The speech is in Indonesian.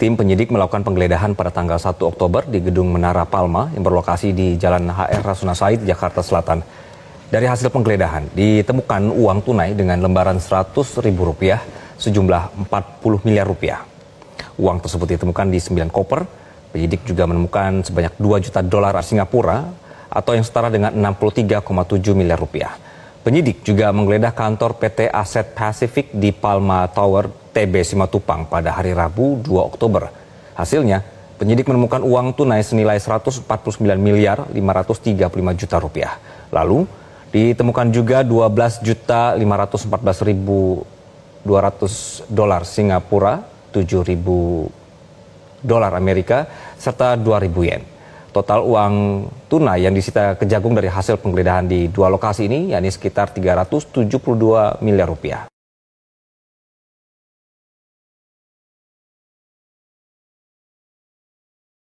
Tim penyidik melakukan penggeledahan pada tanggal 1 Oktober di Gedung Menara Palma yang berlokasi di Jalan HR Rasuna Said, Jakarta Selatan. Dari hasil penggeledahan, ditemukan uang tunai dengan lembaran Rp100.000 sejumlah 40 miliar rupiah. Uang tersebut ditemukan di 9 koper. Penyidik juga menemukan sebanyak 2 juta dolar Singapura atau yang setara dengan 63,7 miliar rupiah. Penyidik juga menggeledah kantor PT Aset Pacific di Palma Tower, TB Simatupang pada hari Rabu 2 Oktober. Hasilnya, penyidik menemukan uang tunai senilai 149 miliar 535 juta rupiah. Lalu, ditemukan juga 12 juta 514 200 dolar Singapura, 7.000 dolar Amerika, serta 2.000 yen. Total uang tunai yang disita Kejagung dari hasil penggeledahan di dua lokasi ini yakni sekitar 372 miliar rupiah.